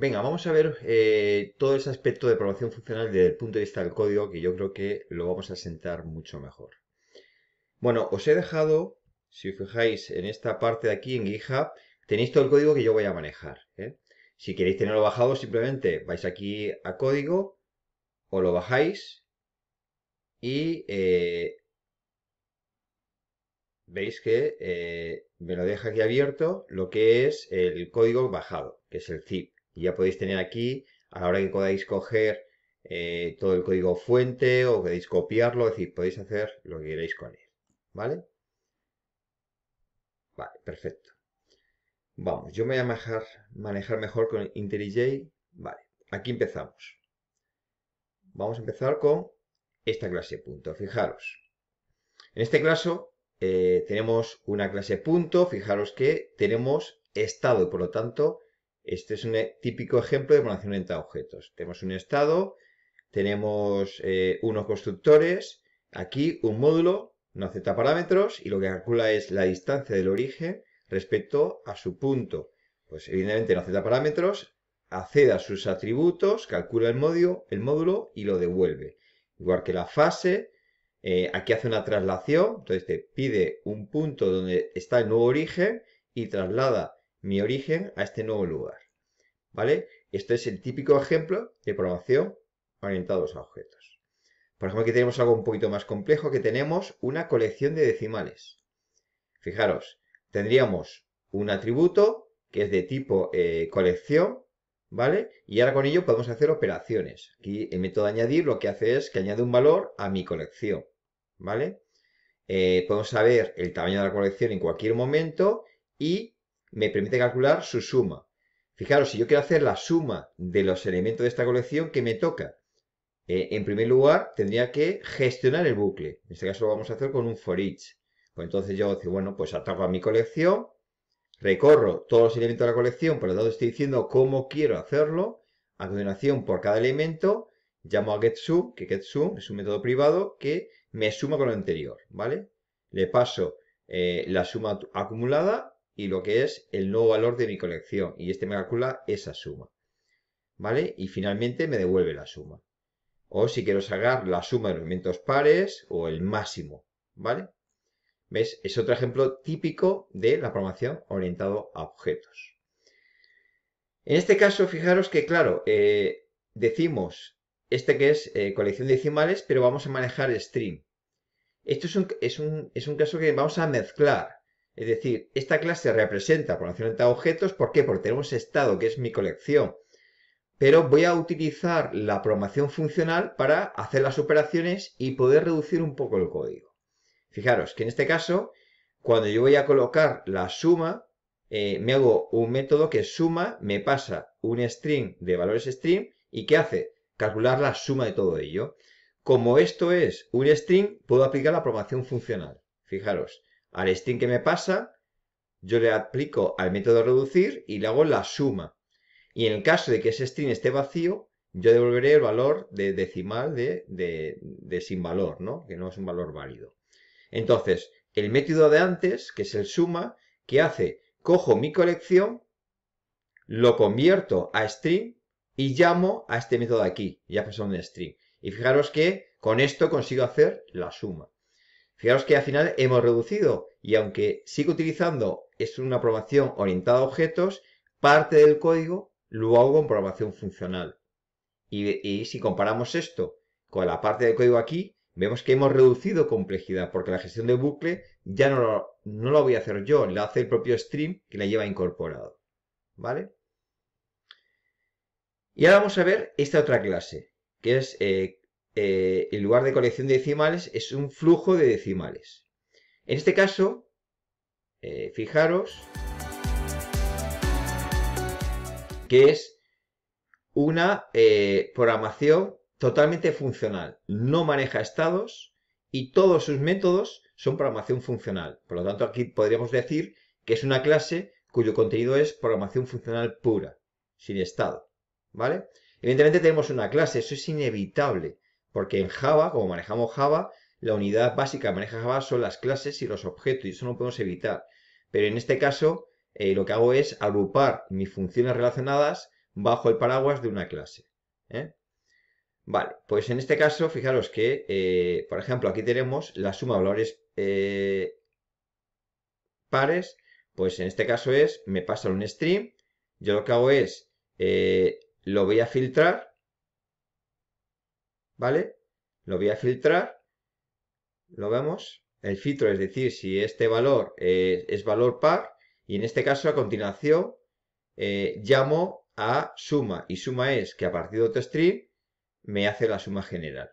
Venga, vamos a ver eh, todo ese aspecto de programación funcional desde el punto de vista del código que yo creo que lo vamos a sentar mucho mejor. Bueno, os he dejado, si os fijáis en esta parte de aquí en GitHub, tenéis todo el código que yo voy a manejar. ¿eh? Si queréis tenerlo bajado, simplemente vais aquí a código, o lo bajáis y eh, veis que me lo deja aquí abierto lo que es el código bajado, que es el zip. Y ya podéis tener aquí, a la hora que podáis coger eh, todo el código fuente o podéis copiarlo, es decir, podéis hacer lo que queráis con él. ¿Vale? Vale, perfecto. Vamos, yo me voy a manejar, manejar mejor con IntelliJ. Vale, aquí empezamos. Vamos a empezar con esta clase punto. Fijaros. En este caso eh, tenemos una clase punto. Fijaros que tenemos estado y por lo tanto este es un e, típico ejemplo de población entre objetos. Tenemos un estado, tenemos eh, unos constructores, aquí un módulo, no acepta parámetros y lo que calcula es la distancia del origen respecto a su punto. Pues evidentemente no acepta parámetros, accede a sus atributos, calcula el módulo, y lo devuelve. Igual que la fase, eh, aquí hace una traslación, entonces te pide un punto donde está el nuevo origen y traslada mi origen a este nuevo lugar. ¿Vale? Esto es el típico ejemplo de programación orientados a objetos. Por ejemplo, aquí tenemos algo un poquito más complejo, que tenemos una colección de decimales. Fijaros, tendríamos un atributo que es de tipo eh, colección, ¿vale? Y ahora con ello podemos hacer operaciones. Aquí el método añadir lo que hace es que añade un valor a mi colección, ¿vale? Eh, podemos saber el tamaño de la colección en cualquier momento y me permite calcular su suma. Fijaros, si yo quiero hacer la suma de los elementos de esta colección que me toca, eh, en primer lugar tendría que gestionar el bucle. En este caso lo vamos a hacer con un for each. Pues entonces yo digo, bueno, pues ataco a mi colección, recorro todos los elementos de la colección, por lo tanto estoy diciendo cómo quiero hacerlo, a continuación por cada elemento, llamo a getSum, que getSum es un método privado que me suma con lo anterior, ¿vale? Le paso eh, la suma acumulada y lo que es el nuevo valor de mi colección y este me calcula esa suma. ¿Vale? Y finalmente me devuelve la suma. O si quiero sacar la suma de los elementos pares o el máximo. ¿Vale? ¿Ves? Es otro ejemplo típico de la programación orientado a objetos. En este caso, fijaros que, claro, eh, decimos este que es eh, colección de decimales, pero vamos a manejar string. Esto es un, es un caso que vamos a mezclar es decir, esta clase representa programación de objetos, ¿por qué? Porque tenemos estado, que es mi colección. Pero voy a utilizar la programación funcional para hacer las operaciones y poder reducir un poco el código. Fijaros que en este caso, cuando yo voy a colocar la suma, eh, me hago un método que suma, me pasa un string de valores string y ¿qué hace? Calcular la suma de todo ello. Como esto es un string, puedo aplicar la programación funcional. Fijaros, al string que me pasa, yo le aplico al método reducir y le hago la suma. Y en el caso de que ese string esté vacío, yo devolveré el valor de decimal de, de, sin valor, ¿no? Que no es un valor válido. Entonces, el método de antes, que es el suma, que hace, cojo mi colección, lo convierto a string y llamo a este método de aquí, ya pasó un string. Y fijaros que con esto consigo hacer la suma. Fijaros que al final hemos reducido y aunque sigo utilizando, es una programación orientada a objetos, parte del código lo hago en programación funcional. Y, si comparamos esto con la parte del código aquí, vemos que hemos reducido complejidad porque la gestión de bucle ya no la voy a hacer yo, la hace el propio stream que la lleva incorporado. ¿Vale? Y ahora vamos a ver esta otra clase, que es eh, eh, en lugar de colección de decimales, es un flujo de decimales. En este caso, eh, fijaros que es una eh, programación totalmente funcional. No maneja estados y todos sus métodos son programación funcional. Por lo tanto, aquí podríamos decir que es una clase cuyo contenido es programación funcional pura, sin estado. ¿Vale? Evidentemente tenemos una clase, eso es inevitable. Porque en Java, como manejamos Java, la unidad básica que maneja Java son las clases y los objetos, y eso no podemos evitar. Pero en este caso, eh, lo que hago es agrupar mis funciones relacionadas bajo el paraguas de una clase. ¿eh? Vale, pues en este caso, fijaros que, eh, por ejemplo, aquí tenemos la suma de valores pares, pues en este caso es, me pasa un stream, yo lo que hago es, lo voy a filtrar, ¿vale? Lo voy a filtrar, lo vemos, el filtro, es decir, si este valor eh, es valor par, y en este caso a continuación eh, llamo a suma, y suma es que a partir de otro string me hace la suma general,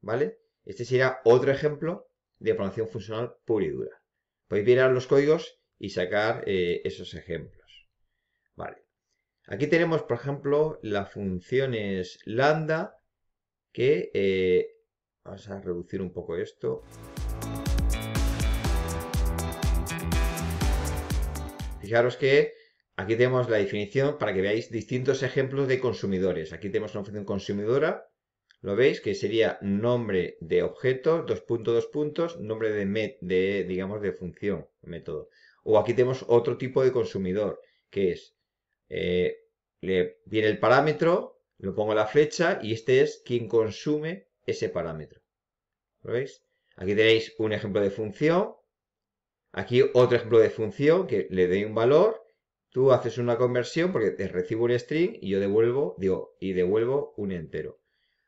¿vale? Este será otro ejemplo de programación funcional pura y dura. Podéis mirar los códigos y sacar eh, esos ejemplos, ¿vale? Aquí tenemos, por ejemplo, las funciones lambda, que eh, vamos a reducir un poco esto. Fijaros que aquí tenemos la definición para que veáis distintos ejemplos de consumidores. Aquí tenemos una función consumidora, lo veis, que sería nombre de objeto, dos puntos, dos puntos, nombre de, met, de digamos, de función, método. O aquí tenemos otro tipo de consumidor, que es, eh, le viene el parámetro, lo pongo la flecha y este es quien consume ese parámetro. ¿Lo veis? Aquí tenéis un ejemplo de función, aquí otro ejemplo de función que le doy un valor, tú haces una conversión porque te recibo un string y yo devuelvo, digo, y devuelvo un entero.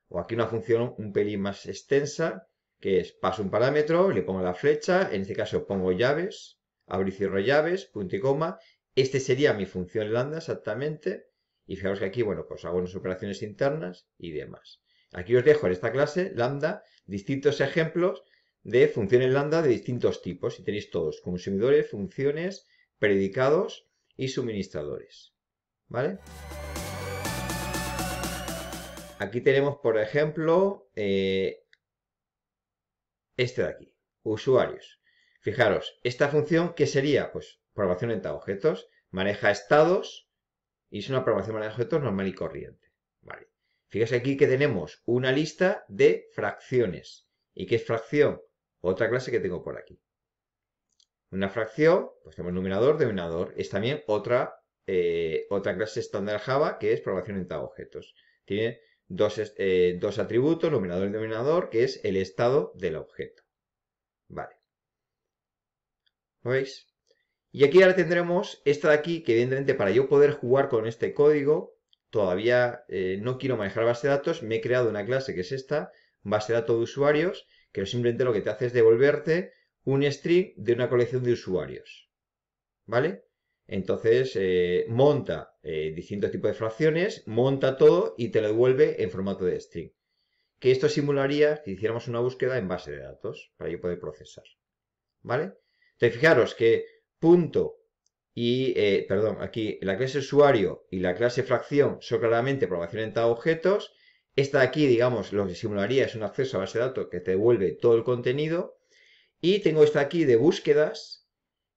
O aquí una función un pelín más extensa que es paso un parámetro, le pongo la flecha, en este caso pongo llaves, abro y cierro llaves, punto y coma. Este sería mi función lambda exactamente y fijaros que aquí, bueno, pues hago unas operaciones internas y demás. Aquí os dejo en esta clase lambda distintos ejemplos de funciones lambda de distintos tipos y tenéis todos, consumidores, funciones, predicados y suministradores. ¿Vale? Aquí tenemos, por ejemplo, eh, este de aquí, usuarios. Fijaros, esta función, que sería? Pues programación en objetos, maneja estados, y es una programación de objetos normal y corriente. Vale. Fíjese aquí que tenemos una lista de fracciones. ¿Y qué es fracción? Otra clase que tengo por aquí. Una fracción, pues tenemos numerador, denominador. Es también otra, eh, otra clase estándar Java que es programación entre objetos. Tiene dos, eh, dos atributos, numerador y denominador, que es el estado del objeto. Vale. ¿Lo veis? Y aquí ahora tendremos esta de aquí, que evidentemente para yo poder jugar con este código, todavía eh, no quiero manejar base de datos, me he creado una clase que es esta, base de datos de usuarios, que simplemente lo que te hace es devolverte un string de una colección de usuarios. ¿Vale? Entonces, eh, monta eh, distintos tipos de fracciones, monta todo y te lo devuelve en formato de string. Que esto simularía si hiciéramos una búsqueda en base de datos, para yo poder procesar. ¿Vale? Entonces, fijaros que punto y, eh, perdón, aquí la clase usuario y la clase fracción son claramente programación orientada a objetos. Esta de aquí, digamos, lo que simularía es un acceso a base de datos que te devuelve todo el contenido. Y tengo esta aquí de búsquedas,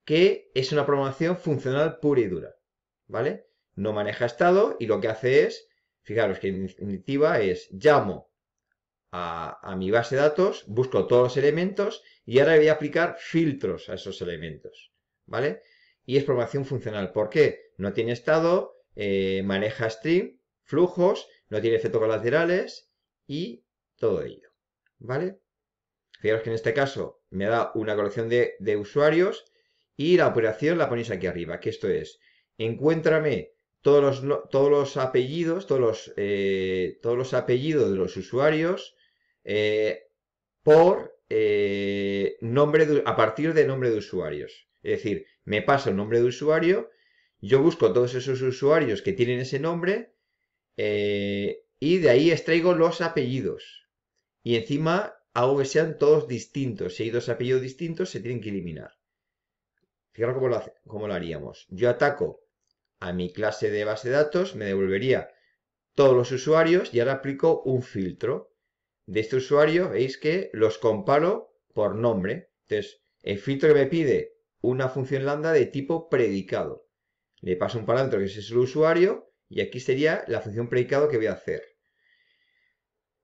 que es una programación funcional pura y dura, ¿vale? No maneja estado y lo que hace es, fijaros que en definitiva es llamo a, a mi base de datos, busco todos los elementos y ahora voy a aplicar filtros a esos elementos. ¿vale? Y es programación funcional. ¿Por qué? No tiene estado, eh, maneja stream, flujos, no tiene efectos colaterales y todo ello, ¿vale? Fijaros que en este caso me da una colección de, usuarios y la operación la ponéis aquí arriba, que esto es, encuéntrame todos los, todos los apellidos, todos los, eh, todos los apellidos de los usuarios eh, por nombre a partir de nombre de usuarios. Es decir, me paso el nombre de usuario, yo busco todos esos usuarios que tienen ese nombre eh, y de ahí extraigo los apellidos. Y encima hago que sean todos distintos. Si hay dos apellidos distintos, se tienen que eliminar. Fijaros cómo lo, cómo lo haríamos. Yo ataco a mi clase de base de datos, me devolvería todos los usuarios y ahora aplico un filtro. De este usuario veis que los comparo por nombre. Entonces, el filtro que me pide una función lambda de tipo predicado. Le paso un parámetro que es el usuario y aquí sería la función predicado que voy a hacer.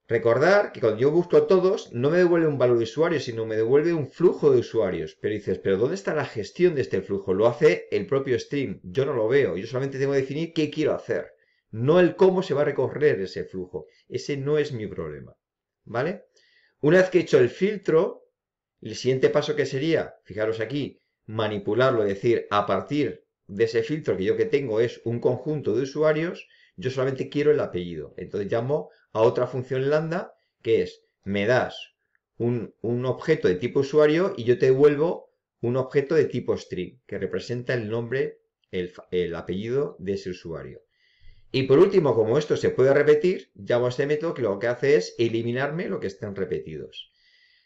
Recordar que cuando yo busco todos, no me devuelve un valor de usuario, sino me devuelve un flujo de usuarios. Pero dices, ¿pero dónde está la gestión de este flujo? Lo hace el propio stream. Yo no lo veo. Yo solamente tengo que definir qué quiero hacer. No el cómo se va a recorrer ese flujo. Ese no es mi problema. ¿Vale? Una vez que he hecho el filtro, el siguiente paso que sería, fijaros aquí, manipularlo es decir, a partir de ese filtro que yo que tengo es un conjunto de usuarios, yo solamente quiero el apellido. Entonces llamo a otra función lambda que es, me das un, objeto de tipo usuario y yo te devuelvo un objeto de tipo string que representa el nombre, el, apellido de ese usuario. Y por último, como esto se puede repetir, llamo a este método que lo que hace es eliminarme lo que estén repetidos.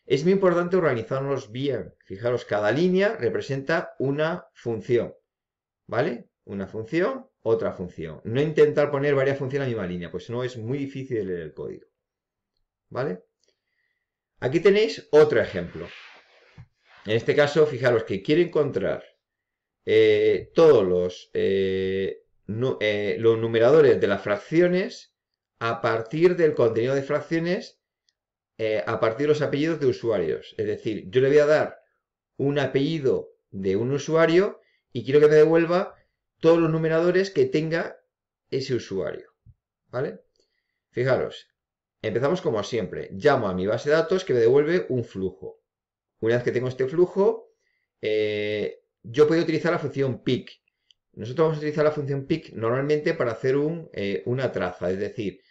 Es muy importante organizarnos bien. Fijaros, cada línea representa una función, ¿vale? Una función, otra función. No intentar poner varias funciones en la misma línea, pues no es muy difícil leer el código, ¿vale? Aquí tenéis otro ejemplo. En este caso, fijaros que quiero encontrar eh, todos eh, eh, los numeradores de las fracciones a partir del contenido de fracciones eh, a partir de los apellidos de usuarios. Es decir, yo le voy a dar un apellido de un usuario y quiero que me devuelva todos los numeradores que tenga ese usuario. ¿Vale? Fijaros, empezamos como siempre. Llamo a mi base de datos que me devuelve un flujo. Una vez que tengo este flujo, eh, yo puedo utilizar la función pick. Nosotros vamos a utilizar la función pick normalmente para hacer eh, una traza, es decir,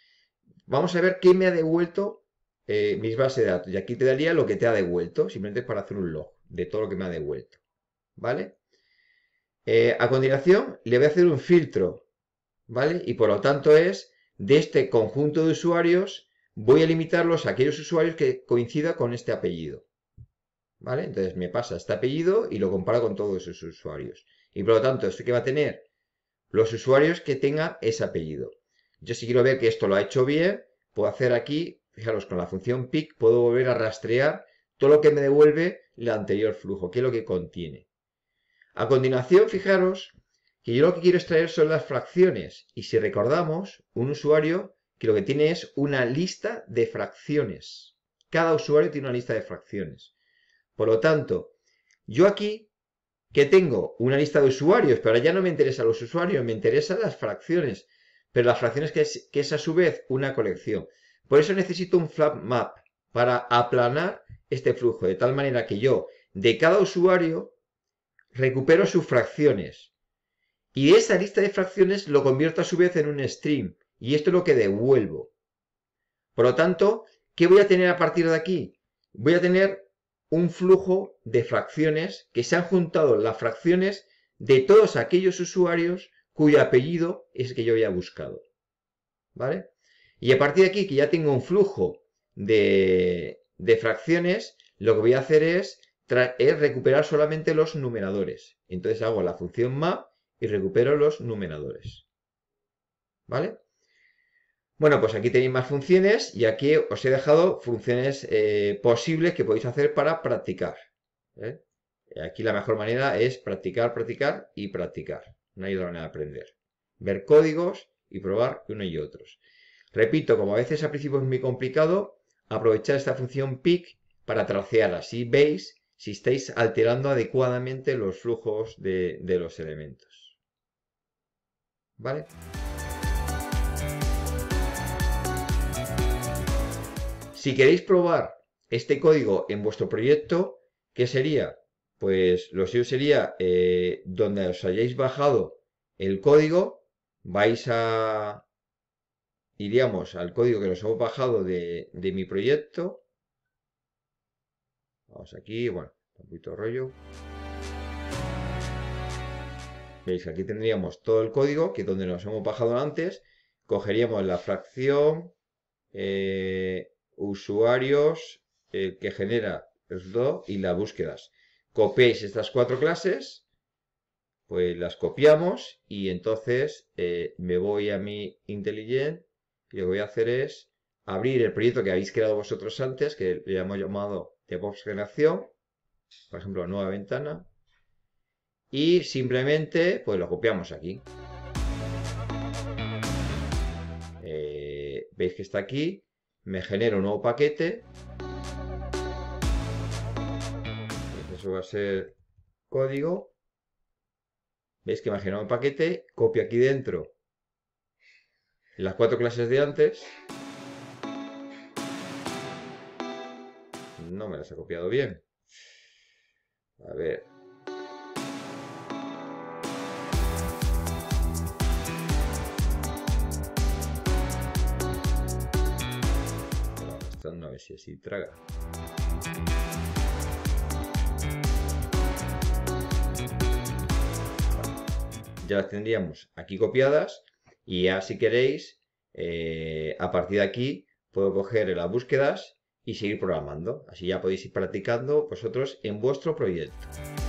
vamos a ver qué me ha devuelto eh, mis bases de datos. Y aquí te daría lo que te ha devuelto, simplemente para hacer un log de todo lo que me ha devuelto. ¿Vale? Eh, a continuación, le voy a hacer un filtro. ¿Vale? Y por lo tanto es, de este conjunto de usuarios, voy a limitarlos a aquellos usuarios que coincida con este apellido. ¿Vale? Entonces me pasa este apellido y lo compara con todos esos usuarios. Y por lo tanto, esto que va a tener los usuarios que tenga ese apellido. Yo si quiero ver que esto lo ha hecho bien, puedo hacer aquí Fijaros, con la función pick puedo volver a rastrear todo lo que me devuelve el anterior flujo, que es lo que contiene. A continuación, fijaros que yo lo que quiero extraer son las fracciones. Y si recordamos, un usuario que lo que tiene es una lista de fracciones. Cada usuario tiene una lista de fracciones. Por lo tanto, yo aquí que tengo una lista de usuarios, pero ya no me interesan los usuarios, me interesan las fracciones, pero las fracciones es, que es a su vez una colección. Por eso necesito un flat map para aplanar este flujo, de tal manera que yo, de cada usuario, recupero sus fracciones. Y esa lista de fracciones lo convierto a su vez en un stream. Y esto es lo que devuelvo. Por lo tanto, ¿qué voy a tener a partir de aquí? Voy a tener un flujo de fracciones que se han juntado las fracciones de todos aquellos usuarios cuyo apellido es el que yo había buscado. ¿Vale? Y a partir de aquí, que ya tengo un flujo de, fracciones, lo que voy a hacer es, recuperar solamente los numeradores. Entonces hago la función map y recupero los numeradores. ¿Vale? Bueno, pues aquí tenéis más funciones y aquí os he dejado funciones eh, posibles que podéis hacer para practicar. ¿eh? Aquí la mejor manera es practicar, practicar y practicar. No hay otra manera de aprender. Ver códigos y probar unos y otros. Repito, como a veces al principio es muy complicado, aprovechar esta función pick para tracear. Así veis si estáis alterando adecuadamente los flujos de, los elementos. ¿Vale? Si queréis probar este código en vuestro proyecto, ¿qué sería? Pues lo suyo sería eh, donde os hayáis bajado el código, vais a, iríamos al código que nos hemos bajado de, mi proyecto. Vamos aquí, bueno, un poquito rollo. Veis aquí tendríamos todo el código, que es donde nos hemos bajado antes. Cogeríamos la fracción, eh, usuarios, que genera el y las búsquedas. copéis estas cuatro clases, pues las copiamos y entonces eh, me voy a mi Intelligent y lo que voy a hacer es abrir el proyecto que habéis creado vosotros antes, que le hemos llamado de Generación, por ejemplo, nueva ventana, y simplemente pues lo copiamos aquí. Eh, veis que está aquí, me genero un nuevo paquete, eso va a ser código, veis que me ha generado un paquete, copio aquí dentro las cuatro clases de antes no me las he copiado bien. A ver. si así traga. Ya las tendríamos aquí copiadas y ya si queréis, eh, a partir de aquí puedo coger las búsquedas y seguir programando. Así ya podéis ir practicando vosotros en vuestro proyecto.